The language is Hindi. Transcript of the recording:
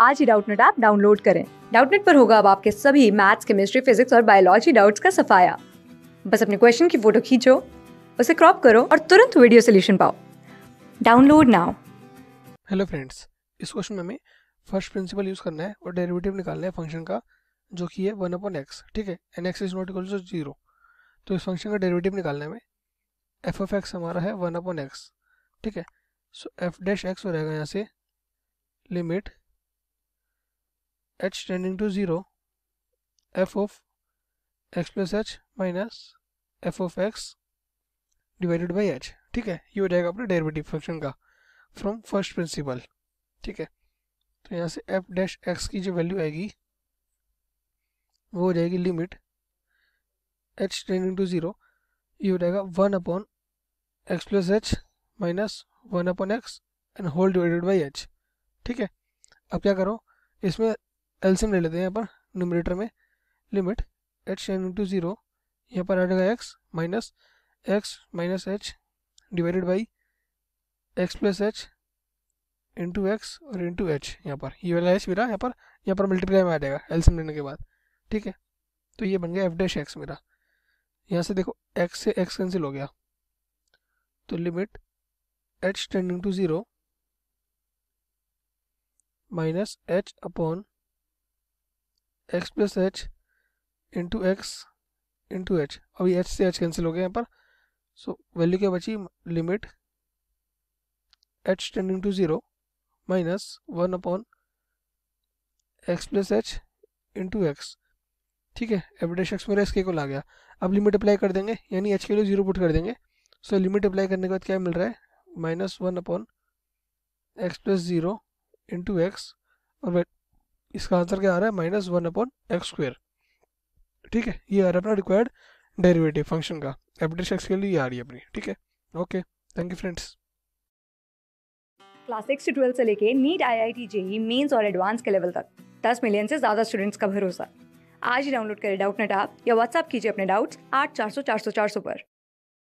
आज ही डाउटनेट ऐप डाउनलोड करें डाउटनेट पर होगा अब आपके सभी मैथ्स केमिस्ट्री फिजिक्स और बायोलॉजी डाउट्स का सफाया बस अपने क्वेश्चन की फोटो खींचो उसे क्रॉप करो और तुरंत वीडियो सोल्यूशन पाओ डाउनलोड नाउ हेलो फ्रेंड्स इस क्वेश्चन में हमें फर्स्ट प्रिंसिपल यूज़ करना है और डेरिवेटिव निकालना है फंक्शन का जो कि है वन अपॉन एक्स ठीक है and x is not equal to zero तो इस फंक्शन का डेरिवेटिव निकालना है हमें एफ ऑफ एक्स हमारा है वन अपॉन एक्स ठीक है सो एफ डैश एक्स हो रहेगा यहाँ से limit h tending to 0 f of x plus h minus f of x divided by h ठीक है ये हो जाएगा अपने डेरिवेटिव फंक्शन का फ्रॉम फर्स्ट प्रिंसिपल ठीक है तो यहाँ से एफ डैश एक्स की जो वैल्यू आएगी वो हो जाएगी limit h tending to zero ये हो जाएगा one upon x plus h minus one upon x and whole divided by h ठीक है अब क्या करो इसमें एल्सियम ले लेते हैं यहाँ पर न्यूमिनेटर में limit h n into zero यहाँ पर आ जाएगा x minus x minus h divided by x plus h into x और इंटू एच यहाँ पर ये वाला एच मेरा यहाँ पर यहाँ पर मल्टीप्लाई में आ जाएगा एल्सियम लेने के बाद ठीक है तो ये बन गया एफ डैश एक्स मेरा यहाँ से देखो एक्स से एक्स कैंसिल हो गया तो limit h tending to zero minus h upon x plus h into x into h अभी एच से एच कैंसिल हो गया यहाँ पर सो वैल्यू क्या बची limit h tending to zero minus one upon x plus h into x ठीक है एवडेश एक्स मेरा इसके को ला गया अब लिमिट अप्लाई कर देंगे यानी एच के लिए जीरो पुट कर देंगे सो so, लिमिट अप्लाई करने के बाद क्या मिल रहा है minus one upon x plus zero into x और इसका आंसर क्या आ रहा है minus one upon x square ठीक है ये आ रहा है अपना रिक्वायर्ड डेरिवेटिव फंक्शन का एफ एक्स के लिए आ रही है अपनी ठीक है okay thank you friends class six से ट्वेल्थ से लेके NEET I I T JEE Mains और एडवांस के लेवल तक दस मिलियन से ज़्यादा स्टूडेंट्स का भरोसा आज ही डाउनलोड करें डाउट नेट आप या व्हाट्सअप कीजिए अपने डाउट्स आठ चार सौ चार सौ चार सौ पर